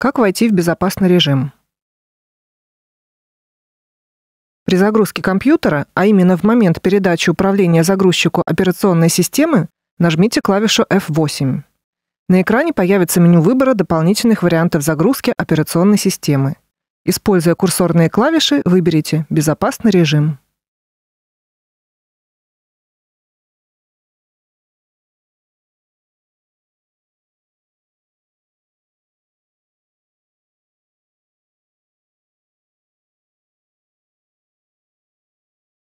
Как войти в безопасный режим? При загрузке компьютера, а именно в момент передачи управления загрузчику операционной системы, нажмите клавишу F8. На экране появится меню выбора дополнительных вариантов загрузки операционной системы. Используя курсорные клавиши, выберите «Безопасный режим».